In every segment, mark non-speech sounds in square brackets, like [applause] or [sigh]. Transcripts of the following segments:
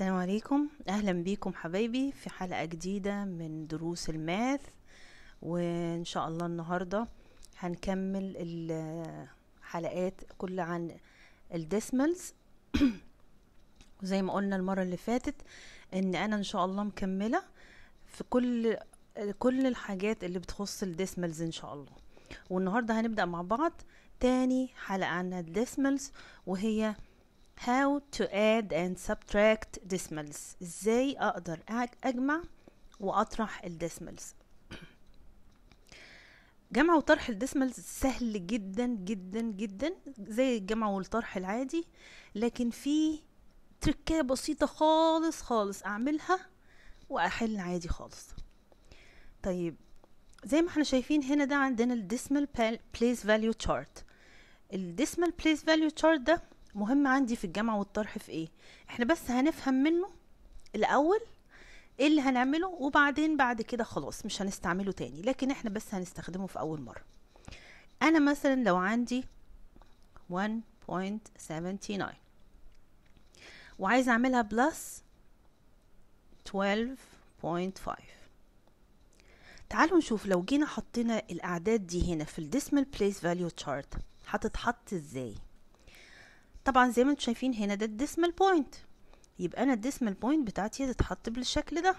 السلام عليكم اهلا بيكم حبايبي في حلقه جديده من دروس الماث وان شاء الله النهارده هنكمل الحلقات كل عن الديسمالز [clears throat] وزي ما قلنا المره اللي فاتت ان انا ان شاء الله مكمله في كل كل الحاجات اللي بتخص الديسمالز ان شاء الله والنهارده هنبدا مع بعض تاني حلقه عن الديسمالز وهي how to add and subtract decimals ازاي اقدر اجمع واطرح الديسمالز جمع وطرح الديسمالز سهل جدا جدا جدا زي الجمع والطرح العادي لكن في تركه بسيطة خالص خالص اعملها واحل عادي خالص طيب زي ما احنا شايفين هنا ده عندنا الديسمال بليس فاليو تشارت الديسمال بليس فاليو تشارت ده مهم عندي في الجمع والطرح في ايه احنا بس هنفهم منه الاول ايه اللي هنعمله وبعدين بعد كده خلاص مش هنستعمله تاني لكن احنا بس هنستخدمه في اول مرة انا مثلا لو عندي 1.79 وعايزه اعملها بلس 12.5 تعالوا نشوف لو جينا حطينا الاعداد دي هنا في الديسمال بليس فاليو تشارت هتتحط ازاي طبعا زي ما انتم شايفين هنا ده الديسمال بوينت يبقى انا الديسمال بوينت بتاعتي هتتحط بالشكل ده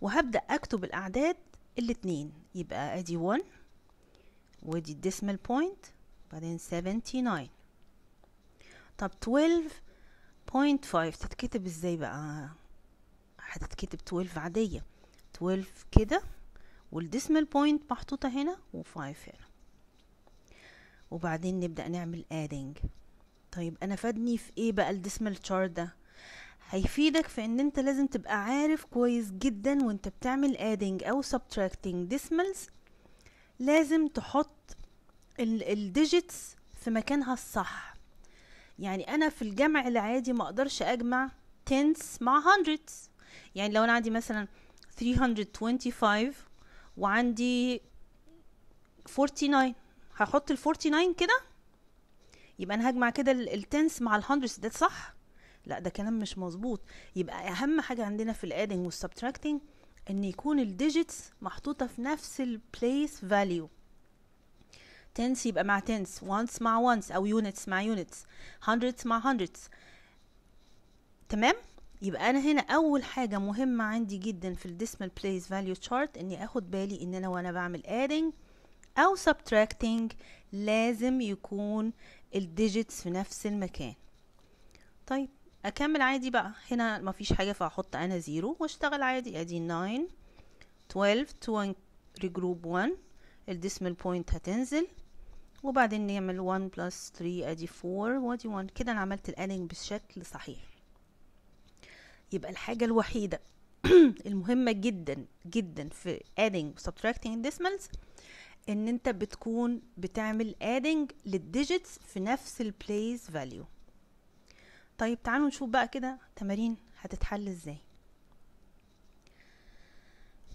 وهبدأ أكتب الأعداد الاتنين يبقى أدي 1 ودي الديسمال بوينت بعدين 79 طب 12.5 تتكتب ازاي بقى هتتكتب 12 عادية 12 كده والديسمال بوينت محطوطة هنا و5 هنا وبعدين نبدأ نعمل ادنج طيب انا فادني في ايه بقى الديسمال تشار ده هيفيدك في ان انت لازم تبقى عارف كويس جدا وانت بتعمل ادنج او subtracting ديسمالز لازم تحط الديجيتس في مكانها الصح يعني انا في الجمع العادي ما اقدرش اجمع تنس مع هندردز يعني لو انا عندي مثلا 325 وعندي 49 هحط ال 49 كده يبقى انا هجمع كده ال 10 مع ال 100 ده صح لا ده كلام مش مظبوط يبقى اهم حاجه عندنا في adding الادنج subtracting ان يكون ال digits محطوطه في نفس البليس فاليو 10 يبقى مع 10 وانس مع وانس او يونتس مع يونتس 100 مع 100 تمام يبقى انا هنا اول حاجة مهمة عندي جدا في decimal place value chart اني اخد بالي ان انا وانا بعمل adding أو subtracting لازم يكون الديجيتس في نفس المكان طيب أكمل عادي بقى هنا مفيش حاجة فهحط أنا زيرو واشتغل عادي أدي 9 12 تو ريجروب 1 الديسمال بوينت هتنزل وبعدين نعمل 1 بلس 3 ادي 4 وادي 1 كده انا عملت الاننج بشكل صحيح يبقى الحاجة الوحيدة [clears throat] المهمة جدا جدا في adding subtracting decimals ان انت بتكون بتعمل ادنج للديجيتس في نفس البليس فاليو طيب تعالوا نشوف بقى كده تمارين هتتحل ازاي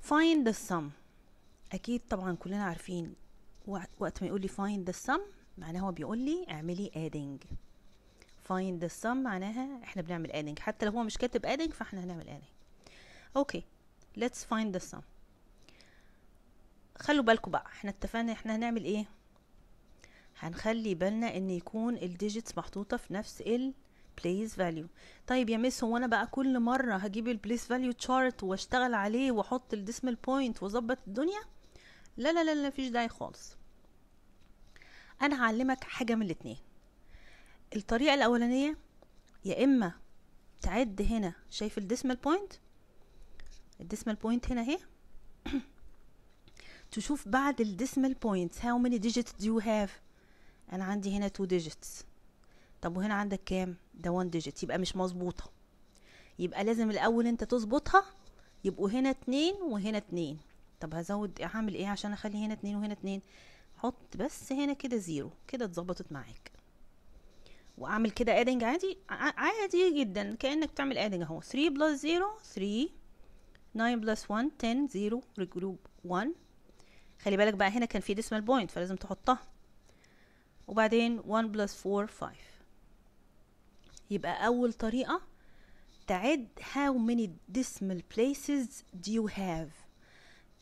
find the sum اكيد طبعا كلنا عارفين وقت ما يقول لي find the sum معناه هو بيقول لي اعملي adding find the sum معناها احنا بنعمل adding حتى لو هو مش كاتب adding فاحنا هنعمل adding اوكي okay. let's find the sum خلوا بالكم بقى احنا اتفقنا احنا هنعمل ايه هنخلي بالنا ان يكون الديجيتس محطوطه في نفس ال بليس فاليو طيب يا ميس هو انا بقى كل مره هجيب البليس فاليو تشارت واشتغل عليه واحط الديسمال بوينت واظبط الدنيا لا لا لا لا مفيش داعي خالص انا هعلمك حاجه من الاتنين الطريقه الاولانيه يا اما تعد هنا شايف الديسمال بوينت الديسمال بوينت هنا اهي تشوف بعد الديسمال بوينت هاو ماني ديجيت دو يو هاف انا عندي هنا تو ديجيتس طب وهنا عندك كام ده 1 ديجيت يبقى مش مظبوطه يبقى لازم الاول انت تظبطها يبقوا هنا اتنين وهنا اتنين طب هزود اعمل ايه عشان اخلي هنا اتنين وهنا اتنين حط بس هنا كده زيرو كده اتظبطت معاك واعمل كده ادنج عادي عادي جدا كانك بتعمل ادنج اهو 3 بلس 0 3 9 بلس 1 10 0 regroup 1 خلي بالك بقى هنا كان في ديسمال بوينت فلازم تحطها وبعدين 1 بلس 4 5 يبقى أول طريقة تعد how many decimal places do you have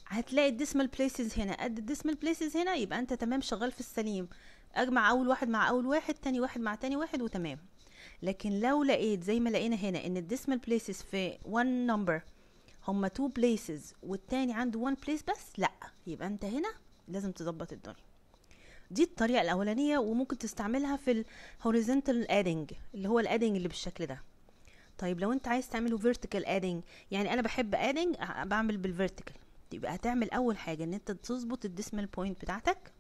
هتلاقي decimal places هنا قد decimal places هنا يبقى انت تمام شغال في السليم اجمع اول واحد مع اول واحد تاني واحد مع تاني واحد وتمام لكن لو لقيت زي ما لقينا هنا ان decimal places في one number هما تو بليسز والتاني عنده وان بليس بس لا يبقى انت هنا لازم تظبط الدنيا دي الطريقه الاولانيه وممكن تستعملها في الهوريزونتال ادنج اللي هو الادنج اللي بالشكل ده طيب لو انت عايز تعمله فيرتيكال ادنج يعني انا بحب ادنج بعمل بالفيرتيكال يبقى هتعمل اول حاجه ان انت تظبط الديسمال بوينت بتاعتك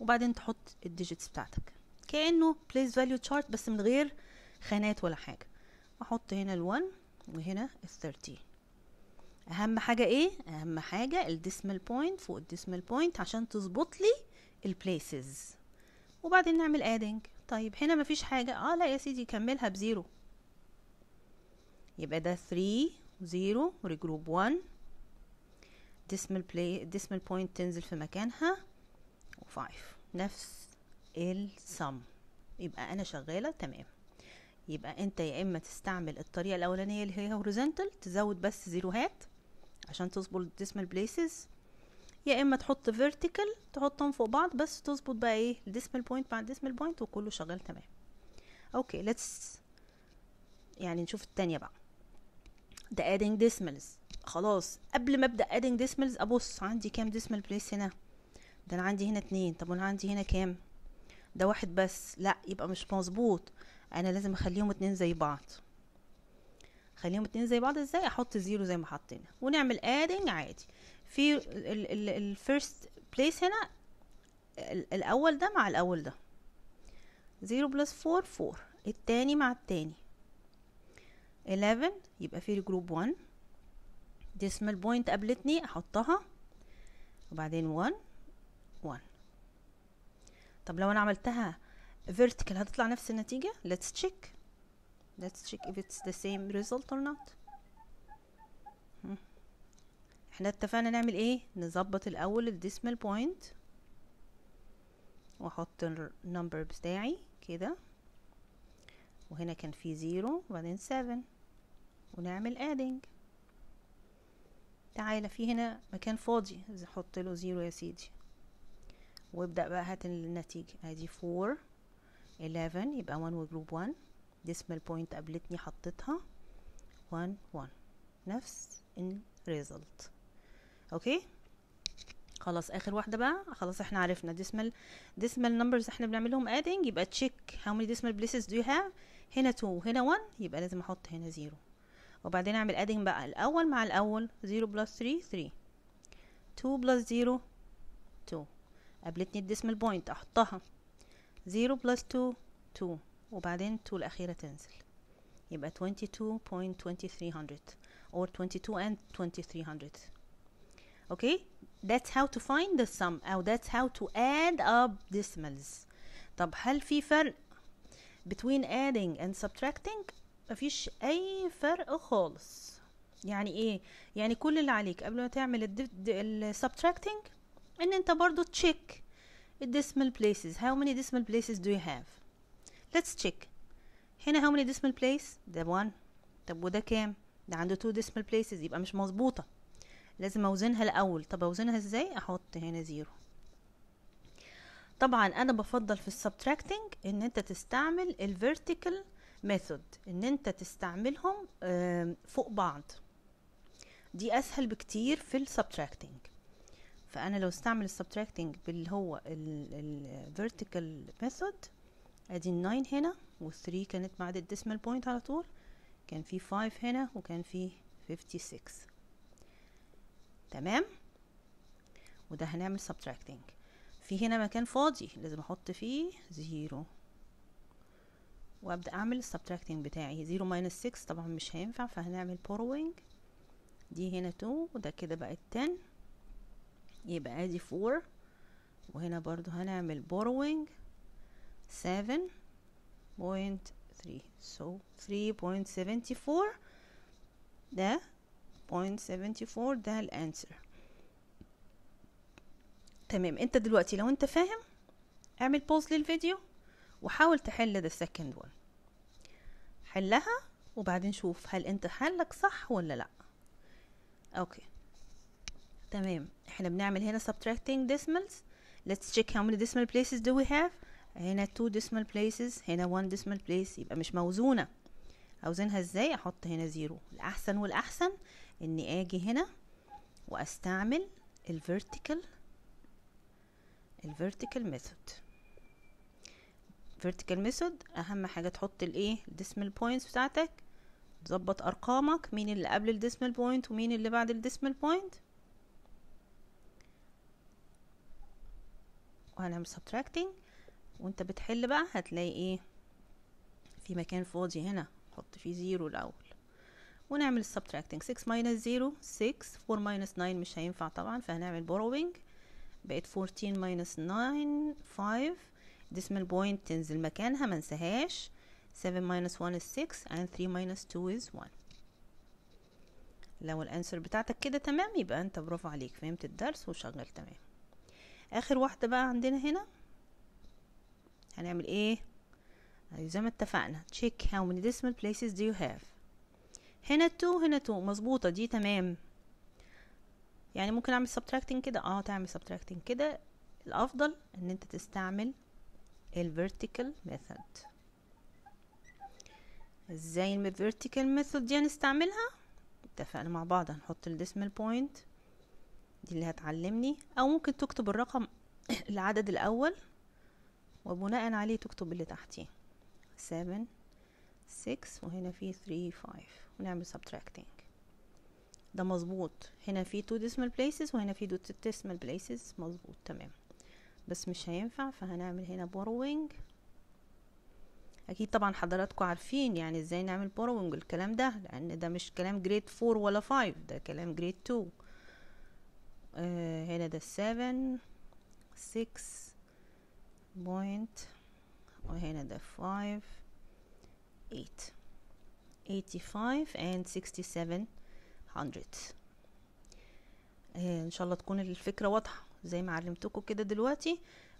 وبعدين تحط الديجيتس بتاعتك كانه بليس فاليو تشارت بس من غير خانات ولا حاجه احط هنا ال1 وهنا ال الثيرتين اهم حاجة ايه اهم حاجة الديسمال بوينت فوق الديسمال بوينت عشان تظبط لي البليسز وبعدين نعمل ادنج طيب هنا مفيش حاجة اه لا يا سيدي كملها بزيرو يبقى ده 3 0 ريجروب 1 ديسمال بلاي ديسمال بوينت تنزل في مكانها و5 نفس السم يبقى انا شغالة تمام يبقى انت يا اما تستعمل الطريقه الاولانيه اللي هي هوريزونتال تزود بس زيروهات عشان تظبط الديسمال بليسز يا اما تحط فيرتيكال تحطهم فوق بعض بس تظبط بقى ايه الديسمال بوينت مع الديسمال بوينت وكله شغال تمام اوكي ليتس يعني نشوف التانية بقى ده adding decimals خلاص قبل ما ابدا adding decimals ابص عندي كام decimal place هنا ده انا عندي هنا اتنين طب وانا عندي هنا كام ده واحد بس لا يبقى مش مظبوط انا لازم اخليهم اتنين زي بعض خليهم اتنين زي بعض ازاي احط زيرو زي ما حطينا ونعمل ادنج عادي في الفيرست بليس هنا الاول ده مع الاول ده زيرو بلس فور فور التاني مع التاني 11 يبقى في جروب 1 ديسمال بوينت قابلتني احطها وبعدين 1 1 طب لو انا عملتها vertical هتطلع نفس النتيجة let's check let's check if it's the same result or not hmm. احنا اتفقنا نعمل ايه نظبط الاول decimal point واحط ال number بتاعي كده وهنا كان في زيرو وبعدين سفن ونعمل ادنج تعالى في هنا مكان فاضي احط له زيرو يا سيدي وابدأ بقى هات النتيجة ادي فور 11 يبقى 1 وجروب 1 ديسمال بوينت قابلتني حطيتها 1 1 نفس الريزلت اوكي خلاص اخر واحده بقى خلاص احنا عرفنا ديسمال ديسمال نمبرز احنا بنعملهم ادنج يبقى تشيك هاو ماني ديسمال بليسز دو يو هاف هنا 2 وهنا 1 يبقى لازم احط هنا 0 وبعدين اعمل ادنج بقى الاول مع الاول 0 بلس 3 3 2 بلس 0 2 قابلتني الديسمال بوينت احطها زيرو بلس تو تو وبعدين تو الأخيرة تنزل يبقى 22.2300 or 22 and 2300 okay that's how to find the sum أو that's how to add up decimals طب هل في فرق between adding and subtracting مفيش أي فرق خالص يعني ايه يعني كل اللي عليك قبل ما تعمل ال subtracting ان انت برضو تشيك decimal places how many decimal places do you have let's check هنا how many decimal place ده 1 طب وده كام ده عنده 2 decimal places يبقى مش مظبوطه لازم اوزنها الاول طب اوزنها ازاي احط هنا زيرو طبعا انا بفضل في السبتراكتنج ان انت تستعمل الفيرتيكال ميثود ان انت تستعملهم فوق بعض دي اسهل بكتير في السبتراكتنج فانا لو استعمل subtracting باللي هو الفيرتيكال vertical method ادي 9 هنا و3 كانت بعد الديسمال بوينت على طول كان في 5 هنا وكان في 56 تمام وده هنعمل subtracting في هنا مكان فاضي لازم احط فيه زيرو وابدا اعمل subtracting بتاعي زيرو ماينس سكس طبعا مش هينفع فهنعمل borrowing دي هنا تو وده كده بقت 10 يبقى ادي فور وهنا برضو هنعمل borrowing seven point three so 3.74 point ده point ده الانسر تمام انت دلوقتي لو انت فاهم اعمل بوز للفيديو وحاول تحل ده second one حلها وبعدين شوف هل انت حلك صح ولا لا اوكي تمام احنا بنعمل هنا subtracting decimals let's check how many decimal places do we have هنا two decimal places هنا one decimal place يبقى مش موزونة عاوزينها ازاي احط هنا زيرو الاحسن والاحسن اني اجي هنا واستعمل vertical ال vertical method vertical method اهم حاجه تحط الايه decimal points بتاعتك تظبط ارقامك مين اللي قبل الديسمال بوينت ومين اللي بعد الديسمال بوينت وهنعمل subtracting وانت بتحل بقى هتلاقي ايه في مكان فاضي هنا حط فيه زيرو الاول ونعمل subtracting 6 minus 0 6 4 minus 9 مش هينفع طبعا فهنعمل borrowing بقت 14 minus 9 5 decimal point تنزل مكانها ما انساهاش 7 minus 1 is 6 and 3 minus 2 is 1 لو الانسر بتاعتك كده تمام يبقى انت برافو عليك فهمت الدرس وشغل تمام اخر واحدة بقى عندنا هنا هنعمل ايه ايوه زي ما اتفقنا check how many decimal places do you have هنا 2 هنا 2 مظبوطة دي تمام يعني ممكن اعمل subtracting كده اه تعمل subtracting كده الافضل ان انت تستعمل vertical method ازاي vertical method دي هنستعملها اتفقنا مع بعض هنحط decimal point دي اللي هتعلمني او ممكن تكتب الرقم [coughs] العدد الاول وبناء عليه تكتب اللي تحتيه 7 6 وهنا في 3 5 ونعمل subtracting ده مظبوط هنا في 2 decimal places وهنا في 2 decimal places مظبوط تمام بس مش هينفع فهنعمل هنا borrowing اكيد طبعا حضراتكم عارفين يعني ازاي نعمل borrowing الكلام ده لان ده مش كلام grade 4 ولا 5 ده كلام grade 2 آه، هنا ده 7 سكس بوينت وهنا ده 5 ايت ايتي and سكستي سفن هندرد ان شاء الله تكون الفكرة واضحة زي ما علمتكم كده دلوقتي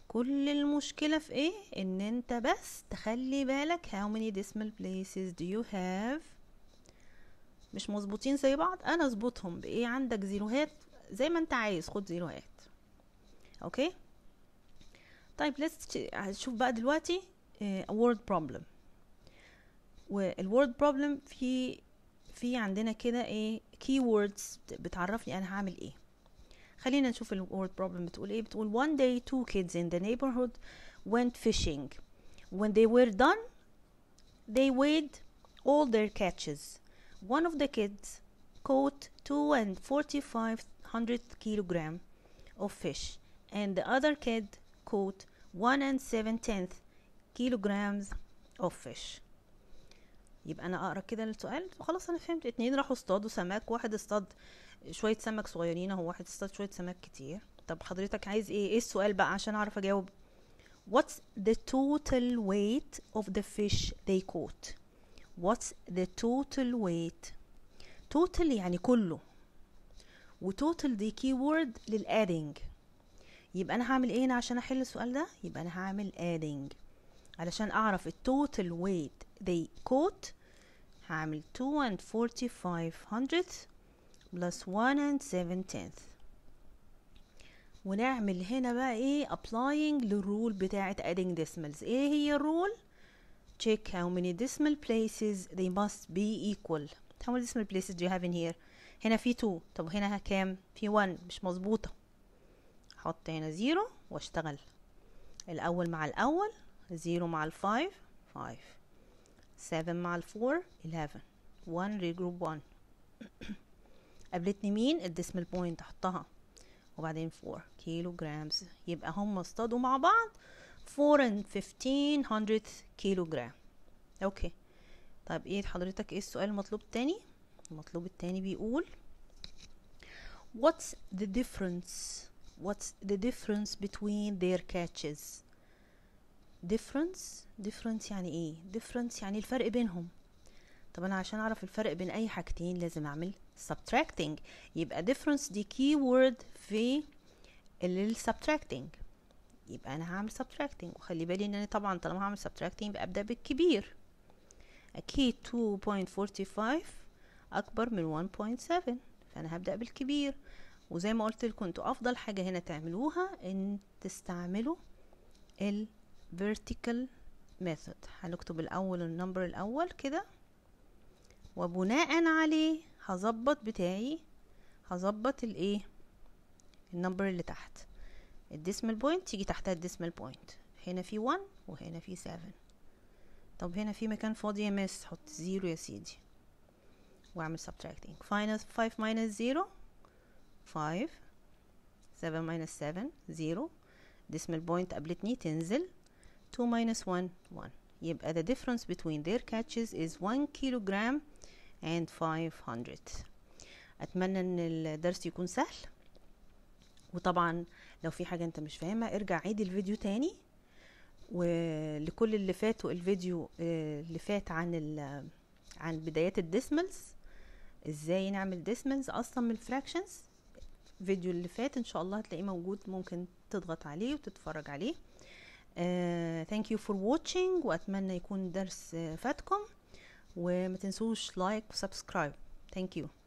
كل المشكلة في ايه ان انت بس تخلي بالك how many decimal places do you have مش مظبوطين زي بعض انا اظبطهم بايه عندك زيروهات زي ما انت عايز خد زي الوقت اوكي طيب هنشوف بقى دلوقتي word problem والوورد problem في في عندنا كده ايه keywords بتعرفني انا هعمل ايه خلينا نشوف word problem بتقول ايه بتقول one day two kids in the neighborhood went fishing when they were done they weighed all their catches one of the kids caught two and forty five 100 kilogram of fish and the other kid caught one and seven tenth kilograms of fish يبقى انا اقرا كده السؤال وخلاص انا فهمت اتنين راحوا اصطادوا سمك واحد اصطاد شويه سمك صغيرين هو واحد اصطاد شويه سمك كتير طب حضرتك عايز ايه ايه السؤال بقى عشان اعرف اجاوب What's the total weight of the fish they caught? What's the total weight? Total يعني كله وتوتال دي وورد للادنج يبقى انا هعمل ايه هنا عشان احل السؤال ده يبقى انا هعمل ادنج علشان اعرف التوتال ويت they caught هعمل 2 and 45 hundredth plus 1 and 7 ونعمل هنا بقى ايه applying للرول بتاعة adding decimals ايه هي الرول check how many decimal places they must be equal how many decimal places do you have in here هنا في 2 طب هنا كام في 1 مش مظبوطه حط هنا 0 واشتغل الاول مع الاول 0 مع ال 5 7 مع ال 4 11 1 regroup 1 [coughs] قابلتني مين الديسمال بوينت احطها وبعدين 4 كيلو جرامز يبقى هم اصطادوا مع بعض 4 and 1500 كيلو جرام اوكي طيب ايه حضرتك ايه السؤال المطلوب تاني المطلوب التاني بيقول What's the difference What's the difference between their catches difference difference يعني ايه difference يعني الفرق بينهم طب انا عشان اعرف الفرق بين اي حاجتين لازم اعمل subtracting يبقى difference دي keyword في ال subtracting يبقى انا هعمل subtracting وخلي بالي ان انا طبعا طالما هعمل subtracting يبقى ابدا بالكبير اكيد 2.45 اكبر من 1.7 فانا هبدا بالكبير وزي ما قلت لكم انتوا افضل حاجه هنا تعملوها ان تستعملوا ال vertical method هنكتب الاول النمبر الاول كده وبناء عليه هظبط بتاعي هظبط الايه النمبر اللي تحت الديسمال بوينت تيجي تحتها الديسمال بوينت هنا في 1 وهنا في 7 طب هنا في مكان فاضي يا مس حط زيرو يا سيدي واعمل subtracting final 5 minus 0 5 7 minus 7 0 decimal point قابلتني تنزل 2 minus 1 1 يبقى the difference between their catches is 1 kilogram and 500 أتمنى أن الدرس يكون سهل وطبعا لو في حاجة أنت مش فاهمها ارجع عيد الفيديو تاني ولكل اللي فاتوا الفيديو آه، اللي فات عن عن بدايات الديسملز ازاي نعمل ديسمنز اصلا من الفراكشنز الفيديو اللي فات ان شاء الله هتلاقيه موجود ممكن تضغط عليه وتتفرج عليه ثانك يو فور واتشينج واتمنى يكون درس آه، فاتكم وما تنسوش لايك وسبسكرايب ثانك يو